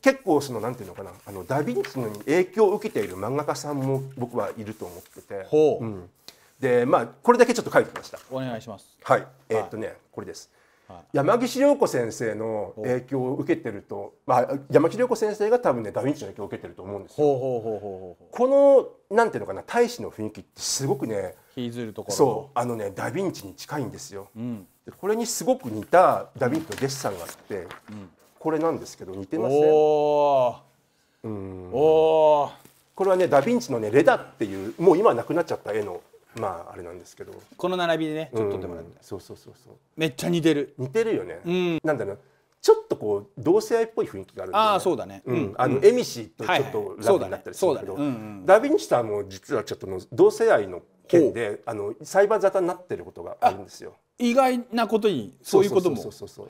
結構そのなんていうのかなあのダ・ヴィンチのに影響を受けている漫画家さんも僕はいると思ってて、うん、でまあこれだけちょっと書いてきましたお願いしますはい、えー、っとねこれです、はい、山岸涼子先生の影響を受けてると、まあ、山岸涼子先生が多分ねダ・ヴィンチの影響を受けてると思うんですよこのなんていうのかな大使の雰囲気ってすごくね引きずるところそうあのねダ・ヴィンチに近いんですよ、うん、これにすごく似たダ・ヴィンチのデッサンがあって、うんこれなんですけど似てますね。おうんおこれはねダ・ヴィンチのね「レダ」っていうもう今なくなっちゃった絵のまああれなんですけどこの並びでねちょっと撮もらって、うそうそうそうそうめっちゃ似てる似てるよね、うん、なんだろうちょっとこう同性愛っぽい雰囲気がある、ね、ああそうだね、うん、あの、うん、エミシーとちょっとラブになったりするけど、うんダ・ヴィンチさんも実はちょっとの同性愛の件であの裁判沙汰になってることがあるんですよ意外なことにそういうこともそそそううう